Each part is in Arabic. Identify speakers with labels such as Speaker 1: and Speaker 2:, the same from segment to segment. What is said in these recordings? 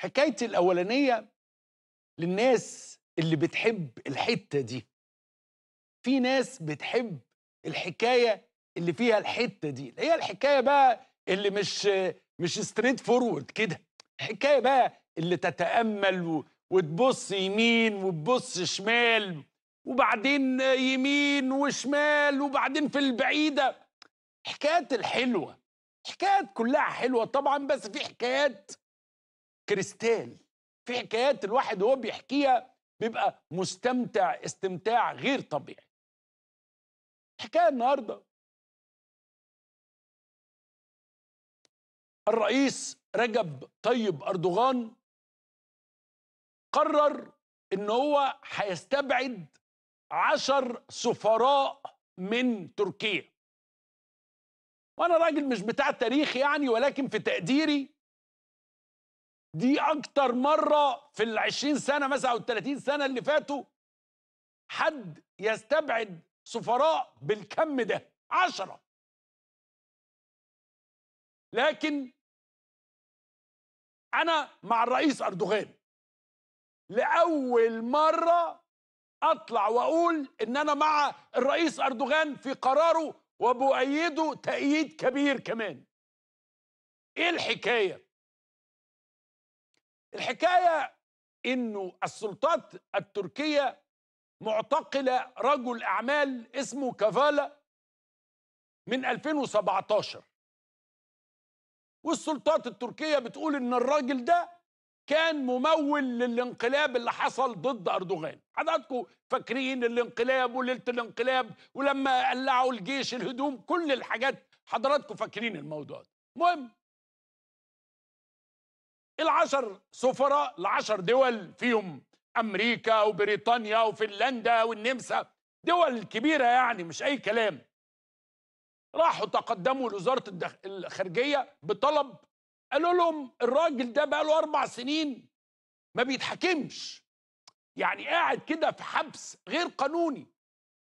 Speaker 1: حكايتي الاولانيه للناس اللي بتحب الحته
Speaker 2: دي في ناس بتحب الحكايه اللي فيها الحته دي اللي هي الحكايه بقى اللي مش مش ستريت فورورد كده الحكايه بقى اللي تتامل و... وتبص يمين وتبص شمال وبعدين يمين وشمال وبعدين في البعيده حكايات الحلوه حكايات كلها حلوه طبعا بس في حكايات كريستال في حكايات الواحد وهو بيحكيها بيبقى مستمتع
Speaker 1: استمتاع غير طبيعي حكايه النهارده الرئيس رجب طيب اردوغان قرر ان هو هيستبعد عشر سفراء من تركيا
Speaker 2: وانا راجل مش بتاع تاريخ يعني ولكن في تقديري دي اكتر مره في ال 20 سنه مثلا او ال 30 سنه اللي فاتوا حد يستبعد سفراء بالكم ده عشرة
Speaker 1: لكن انا
Speaker 2: مع الرئيس اردوغان لاول مره اطلع واقول ان انا مع الرئيس اردوغان في قراره وبؤيده تأييد كبير كمان ايه الحكايه الحكايه انه السلطات التركيه معتقله رجل اعمال اسمه كافالا من 2017 والسلطات التركيه بتقول ان الراجل ده كان ممول للانقلاب اللي حصل ضد اردوغان حضراتكم فاكرين الانقلاب وليله الانقلاب ولما قلعوا الجيش الهدوم كل الحاجات حضراتكم فاكرين الموضوع ده المهم العشر سفراء العشر دول فيهم امريكا وبريطانيا وفنلندا والنمسا دول كبيره يعني مش اي كلام راحوا تقدموا لوزاره الخارجيه بطلب قالوا لهم الراجل ده بقى له اربع سنين ما بيتحكمش يعني قاعد كده في حبس غير قانوني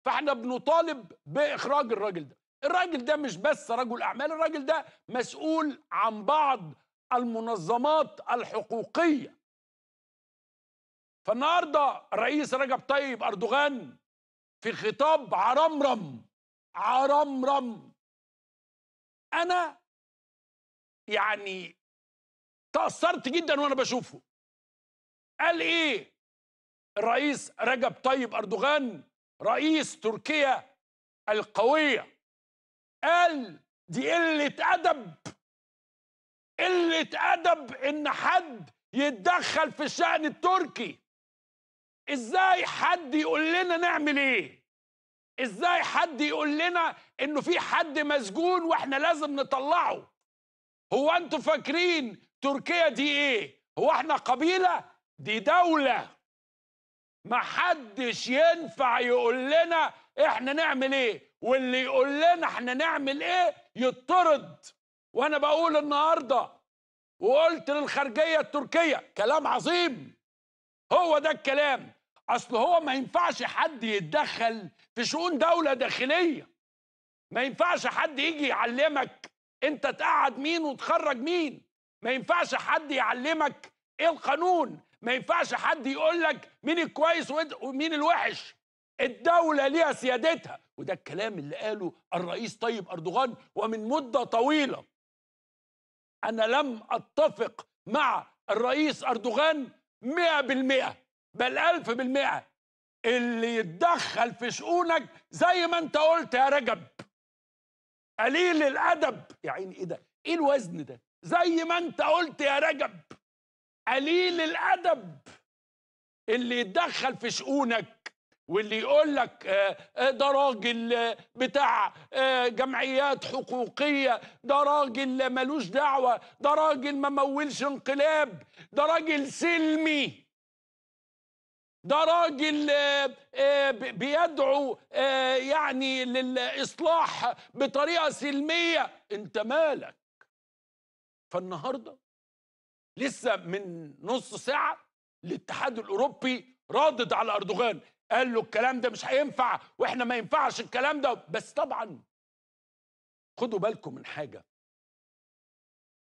Speaker 2: فاحنا بنطالب باخراج الراجل ده الراجل ده مش بس رجل اعمال الراجل ده مسؤول عن بعض المنظمات الحقوقيه فالنهارده الرئيس رجب طيب اردوغان
Speaker 1: في خطاب عرمرم عرمرم انا يعني تاثرت جدا وانا بشوفه قال ايه الرئيس رجب طيب اردوغان
Speaker 2: رئيس تركيا القويه قال دي قله ادب قلة أدب إن حد يتدخل في الشأن التركي إزاي حد يقول لنا نعمل إيه إزاي حد يقول لنا إنه في حد مسجون وإحنا لازم نطلعه هو أنتوا فاكرين تركيا دي إيه هو إحنا قبيلة دي دولة محدش ينفع يقول لنا إحنا نعمل إيه واللي يقول لنا إحنا نعمل إيه يطرد وانا بقول النهارده وقلت للخارجيه التركيه كلام عظيم هو ده الكلام اصل هو ما ينفعش حد يتدخل في شؤون دوله داخليه ما ينفعش حد يجي يعلمك انت تقعد مين وتخرج مين ما ينفعش حد يعلمك ايه القانون ما ينفعش حد يقول لك مين الكويس ومين الوحش الدولة ليها سيادتها وده الكلام اللي قاله الرئيس طيب أردوغان ومن مدة طويلة أنا لم أتفق مع الرئيس أردوغان 100% بل 1000% اللي يتدخل في شؤونك زي ما أنت قلت يا رجب قليل الأدب يا عيني إيه ده؟ إيه الوزن ده؟ زي ما أنت قلت يا رجب قليل الأدب اللي يتدخل في شؤونك واللي يقول لك آه، آه، ده راجل آه، بتاع جمعيات حقوقية ده راجل ملوش دعوة ده راجل ما مولش انقلاب ده راجل سلمي ده راجل بيدعو يعني للإصلاح بطريقة سلمية انت مالك فالنهاردة لسه من نص ساعة الاتحاد الأوروبي رادد على أردوغان قال له الكلام ده مش هينفع واحنا ما ينفعش الكلام ده بس طبعا خدوا
Speaker 1: بالكم من حاجه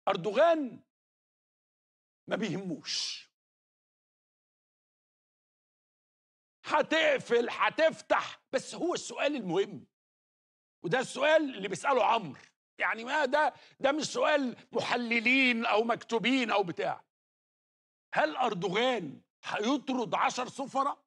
Speaker 1: اردوغان ما بيهموش هتقفل
Speaker 2: هتفتح بس هو السؤال المهم وده السؤال اللي بيساله عمرو يعني ما ده ده مش سؤال محللين او مكتوبين او بتاع هل اردوغان هيطرد عشر سفراء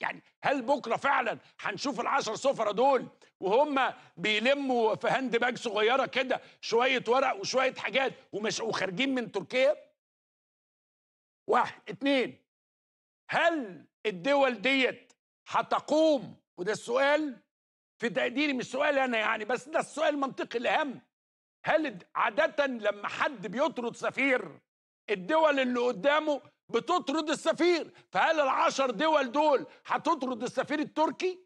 Speaker 2: يعني هل بكره فعلا هنشوف العشر سفره دول وهم بيلموا في هاند باج صغيره كده شويه ورق وشويه حاجات ومش وخارجين من تركيا؟ واحد اتنين هل الدول ديت هتقوم وده السؤال في تقديري مش سؤال انا يعني بس ده السؤال المنطقي الاهم هل عاده لما حد بيطرد سفير الدول اللي قدامه بتطرد السفير فهل العشر دول دول هتطرد السفير التركي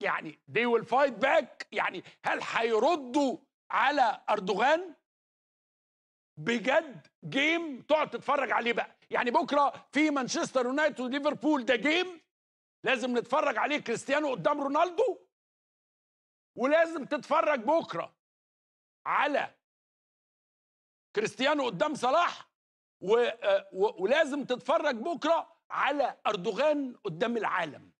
Speaker 2: يعني they will fight back يعني هل هيردوا على اردوغان بجد جيم تقعد تتفرج عليه بقى يعني بكره في مانشستر يونايتد وليفربول ده جيم لازم نتفرج عليه كريستيانو قدام رونالدو ولازم تتفرج بكره على كريستيانو قدام صلاح و... ولازم تتفرج بكره على اردوغان قدام العالم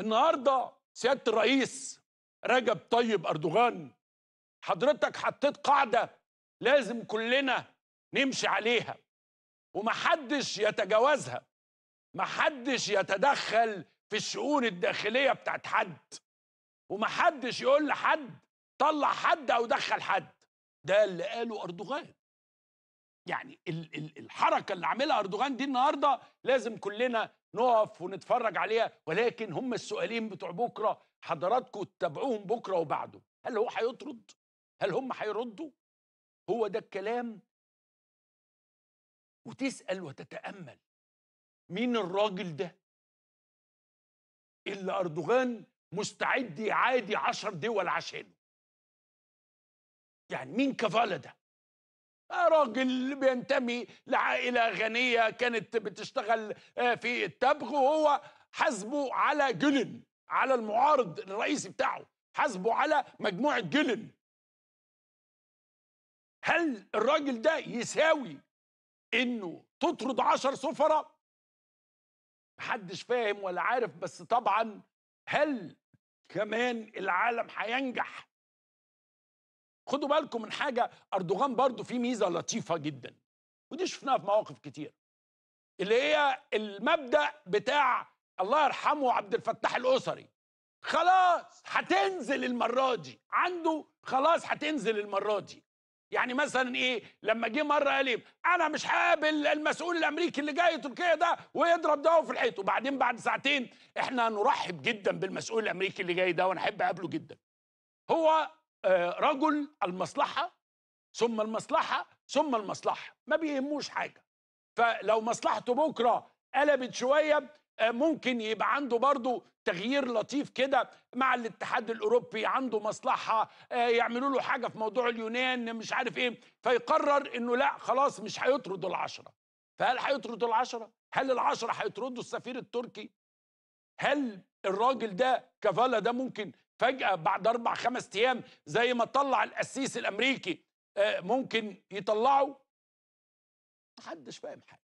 Speaker 2: النهارده سياده الرئيس رجب طيب اردوغان حضرتك حطيت قاعده لازم كلنا نمشي عليها ومحدش يتجاوزها محدش يتدخل في الشؤون الداخليه بتاعت حد ومحدش يقول لحد طلع حد او دخل حد ده اللي قاله اردوغان يعني الحركه اللي عاملها اردوغان دي النهارده لازم كلنا نقف ونتفرج عليها ولكن هم السؤالين بتوع بكره حضراتكم تتابعوهم بكره وبعده هل هو هيطرد؟ هل هم هيردوا؟ هو ده الكلام
Speaker 1: وتسال وتتامل مين الراجل ده؟ اللي اردوغان مستعد يعادي عشر
Speaker 2: دول عشانه يعني مين كفالة ده؟ راجل بينتمي لعائلة غنية كانت بتشتغل آه، في التبغ وهو حاسبه على جلن على المعارض الرئيسي بتاعه حاسبه على مجموعة جلن هل الراجل ده يساوي انه تطرد عشر سفراء محدش فاهم ولا عارف بس طبعا هل كمان العالم هينجح خدوا بالكم من حاجه اردوغان برضو فيه ميزه لطيفه جدا ودي شفناها في مواقف كتير اللي هي المبدا بتاع الله يرحمه عبد الفتاح الاسري خلاص هتنزل المره دي عنده خلاص هتنزل المره دي يعني مثلا ايه لما جه مره قال إيه، انا مش هقابل المسؤول الامريكي اللي جاي تركيا ده ويضرب ده في الحيط وبعدين بعد ساعتين احنا نرحب جدا بالمسؤول الامريكي اللي جاي ده وانا احب اقابله جدا هو آه، رجل المصلحه ثم المصلحه ثم المصلحه ما بيهموش حاجه فلو مصلحته بكره قلبت شويه آه، ممكن يبقى عنده برضه تغيير لطيف كده مع الاتحاد الاوروبي عنده مصلحه آه، يعملوا له حاجه في موضوع اليونان مش عارف ايه فيقرر انه لا خلاص مش هيطرد العشره فهل هيطرد العشره؟ هل العشره هيطردوا السفير التركي؟ هل الراجل ده كفالة ده ممكن فجأة بعد أربع خمس أيام زي ما طلع القسيس الأمريكي آه، ممكن يطلعه محدش فاهم حاجة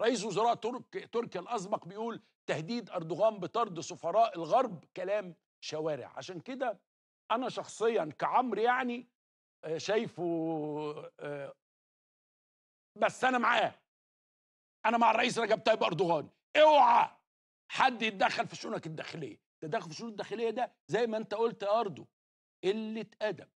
Speaker 2: رئيس وزراء ترك تركيا الأسبق بيقول تهديد أردوغان بطرد سفراء الغرب كلام شوارع عشان كده أنا شخصيا كعمر يعني آه، شايفه آه، بس أنا معاه أنا مع الرئيس رجب طيب أردوغان اوعى حد يتدخل في شؤونك الداخلية التدخل في الشؤون الداخليه ده زي ما انت قلت يا
Speaker 1: ارضو قله ادب